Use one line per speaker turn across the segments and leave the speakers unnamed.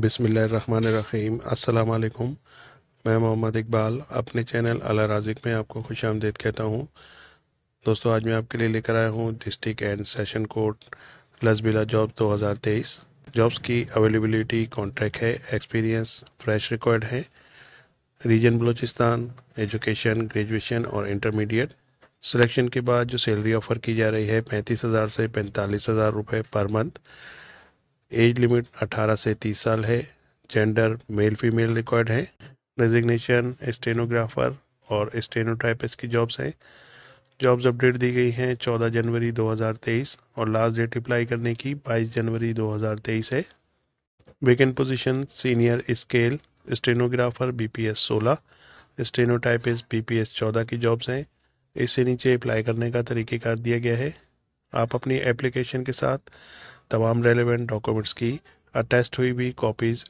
बिसमीम् अल्लाम मैं मोहम्मद इकबाल अपने चैनल अला राजिक में आपको खुश आमदेद कहता हूँ दोस्तों आज मैं आपके लिए लेकर आया हूँ district and session court Lasbela job 2023 jobs की अवेलेबिलिटी कॉन्ट्रैक्ट है एक्सपीरियंस फ्रेश रिकॉर्ड है रीजन बलूचिस्तान एजुकेशन ग्रेजुएशन और इंटरमीडिएट सिलेक्शन के बाद जो सैलरी ऑफ़र की जा रही है पैंतीस हज़ार से पैंतालीस हज़ार रुपये पर मंथ एज लिमिट 18 से 30 साल है जेंडर मेल फीमेल रिक्वायर्ड है रेजिग्नेशन स्टेनोग्राफर और स्टेनोटाइपिस्ट की जॉब्स हैं जॉब्स अपडेट दी गई हैं 14 जनवरी 2023 और लास्ट डेट अप्लाई करने की 22 जनवरी 2023 है vacant position senior scale stenographer BPS 16 P BPS 14 की जॉब्स हैं इससे नीचे अप्लाई करने का कार दिया गया है आप अपनी एप्लीकेशन के साथ तमाम रेलिवेंट डॉक्यूमेंट्स की अटेस्ट हुई भी कॉपीज़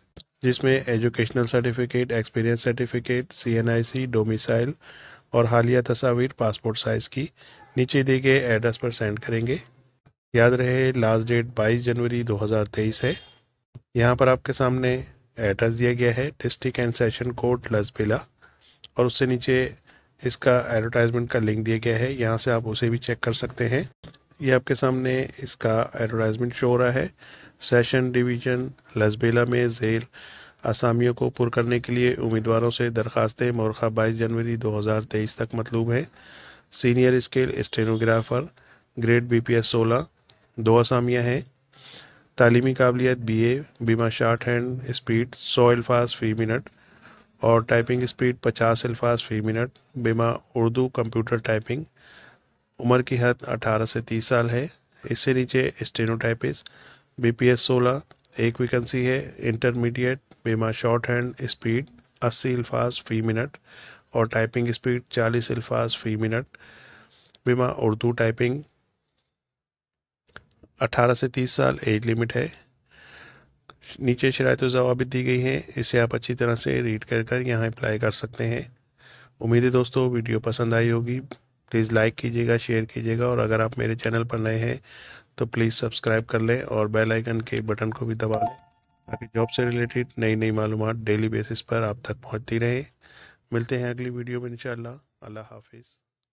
जिसमें educational certificate experience certificate CNIC domicile और हालिया तस्वीर पासपोर्ट साइज़ की नीचे दिए गए एड्रेस पर सेंड करेंगे याद रहे लास्ट डेट 22 जनवरी 2023 है यहाँ पर आपके सामने एड्रेस दिया गया है district and session court Lasbela और उससे नीचे इसका एडवर्टाइजमेंट का लिंक दिया गया है यहाँ से आप उसे भी चेक कर सकते हैं ये आपके सामने इसका एडवर्टाइजमेंट शो हो रहा है सेशन डिवीजन लसबेला में जेल आसामियों को पुर करने के लिए उम्मीदवारों से दरखास्तें मोरखा बाईस जनवरी 2023 तक मतलूब हैं senior scale stenographer grade B P S सोलह दो असामियाँ हैं तालीमी काबिलियत बी ए बीमा शार्ट हैंड स्पीड सौ अल्फाज फ़ी मिनट और टाइपिंग स्पीड पचास अल्फाज फ़ी मिनट बीमा उर्दू कंप्यूटर टाइपिंग उम्र की हद 18 से 30 साल है इससे नीचे स्टेनोटाइपिस बी पी एस सोलह एक वैकेंसी है इंटरमीडिएट बीमा शॉर्ट हैंड स्पीड 80 अल्फाज फ़ी मिनट और टाइपिंग स्पीड 40 अल्फाज फ़ी मिनट बीमा उर्दू टाइपिंग 18 से 30 साल एज लिमिट है नीचे शरात जवाब दी गई हैं इसे आप अच्छी तरह से रीड कर कर यहाँ अप्लाई कर सकते हैं उम्मीद है दोस्तों वीडियो पसंद आई होगी प्लीज़ लाइक कीजिएगा शेयर कीजिएगा और अगर आप मेरे चैनल पर नए हैं तो प्लीज़ सब्सक्राइब कर लें और बेल आइकन के बटन को भी दबा लें ताकि जॉब से रिलेटेड नई नई मालूम डेली बेसिस पर आप तक पहुँचती रहे मिलते हैं अगली वीडियो में इंशाल्लाह अल्लाह हाफिज़